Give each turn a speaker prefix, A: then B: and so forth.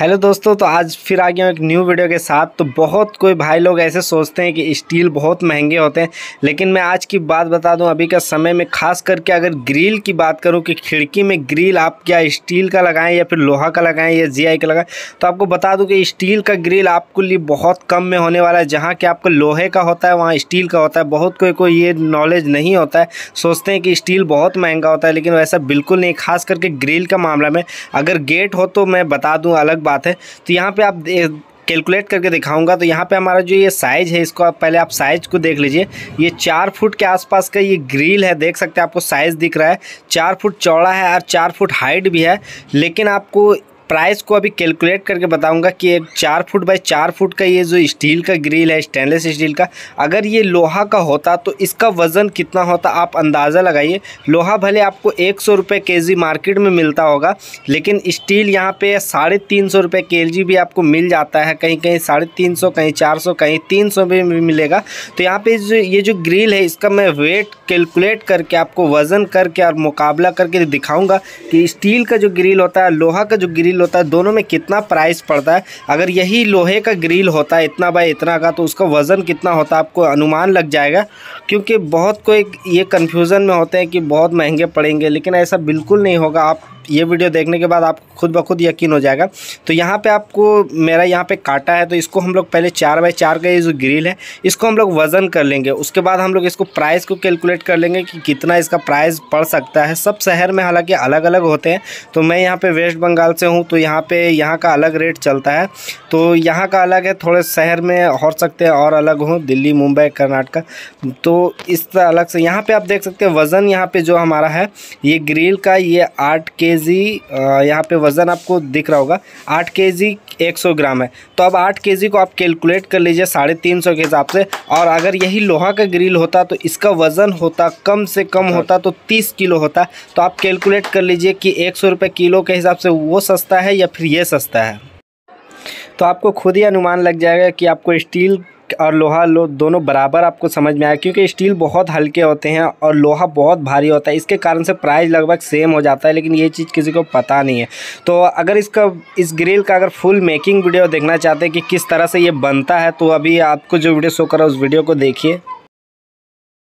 A: Hello दोस्तों तो आज फिर आ गया एक न्यू वीडियो के साथ तो बहुत कोई भाई लोग ऐसे सोचते हैं कि स्टील बहुत महंगे होते हैं लेकिन मैं आज की बात बता दूं अभी का समय में खास करके अगर ग्रिल की बात करूं कि खिड़की में ग्रिल आप क्या स्टील का लगाएं या फिर लोहा का लगाएं या जी का लगाएं तो आपको बता दूँ कि स्टील का ग्रिल आपको लिए बहुत कम में होने वाला है जहाँ कि आपको लोहे का होता है वहाँ स्टील का होता है बहुत कोई को ये नॉलेज नहीं होता है सोचते हैं कि स्टील बहुत महंगा होता है लेकिन वैसा बिल्कुल नहीं खास करके ग्रिल का मामला में अगर गेट हो तो मैं बता दूँ अलग बात है तो यहाँ पे आप कैलकुलेट करके दिखाऊंगा तो यहाँ पे हमारा जो ये साइज़ है इसको आप पहले आप साइज़ को देख लीजिए ये चार फुट के आसपास का ये ग्रिल है देख सकते हैं आपको साइज़ दिख रहा है चार फुट चौड़ा है और चार फुट हाइट भी है लेकिन आपको प्राइस को अभी कैलकुलेट करके बताऊंगा कि एक चार फुट बाई चार फुट का ये जो स्टील का ग्रिल है स्टेनलेस स्टील का अगर ये लोहा का होता तो इसका वज़न कितना होता आप अंदाज़ा लगाइए लोहा भले आपको एक सौ रुपये के जी मार्केट में मिलता होगा लेकिन स्टील यहाँ पे साढ़े तीन सौ रुपये के जी भी आपको मिल जाता है कहीं कहीं साढ़े तीन सौ कहीं चार सौ कहीं तीन सौ भी मिलेगा तो यहाँ पर जो ये जो ग्रिल है इसका मैं वेट कैलकुलेट करके आपको वज़न करके और मुकाबला करके दिखाऊँगा कि स्टील का जो ग्रिल होता है लोहा का जो ग्रिल ग्रिल होता है दोनों में कितना प्राइस पड़ता है अगर यही लोहे का ग्रिल होता है इतना बाय इतना का तो उसका वज़न कितना होता है आपको अनुमान लग जाएगा क्योंकि बहुत कोई ये कन्फ्यूज़न में होते हैं कि बहुत महंगे पड़ेंगे लेकिन ऐसा बिल्कुल नहीं होगा आप ये वीडियो देखने के बाद आप खुद ब खुद यकीन हो जाएगा तो यहाँ पे आपको मेरा यहाँ पे काटा है तो इसको हम लोग पहले चार बाई चार का ये जो ग्रिल है इसको हम लोग वज़न कर लेंगे उसके बाद हम लोग इसको प्राइस को कैलकुलेट कर लेंगे कि कितना इसका प्राइस पड़ सकता है सब शहर में हालांकि अलग अलग होते हैं तो मैं यहाँ पर वेस्ट बंगाल से हूँ तो यहाँ पे यहाँ का अलग रेट चलता है तो यहाँ का अलग है थोड़े शहर में हो सकते हैं और अलग हों दिल्ली मुंबई कर्नाटका तो इस तरह अलग से यहाँ पे आप देख सकते हैं वज़न यहाँ पे जो हमारा है ये ग्रिल का ये आठ के जी यहाँ पर वज़न आपको दिख रहा होगा आठ के जी एक सौ ग्राम है तो अब आठ के जी को आप कैलकुलेट कर लीजिए साढ़े तीन सौ के हिसाब से और अगर यही लोहा का ग्रिल होता तो इसका वज़न होता कम से कम हाँ। होता तो तीस किलो होता तो आप कैलकुलेट कर लीजिए कि एक सौ रुपये किलो के हिसाब से वो सस्ता सस्ता है या फिर ये सस्ता है तो आपको खुद ही अनुमान लग जाएगा कि आपको स्टील और लोहा लो दोनों बराबर आपको समझ में आया क्योंकि स्टील बहुत हल्के होते हैं और लोहा बहुत भारी होता है इसके कारण से प्राइस लगभग सेम हो जाता है लेकिन ये चीज़ किसी को पता नहीं है तो अगर इसका इस ग्रिल का अगर फुल मेकिंग वीडियो देखना चाहते हैं कि किस तरह से ये बनता है तो अभी आपको जो वीडियो शो करा उस वीडियो को देखिए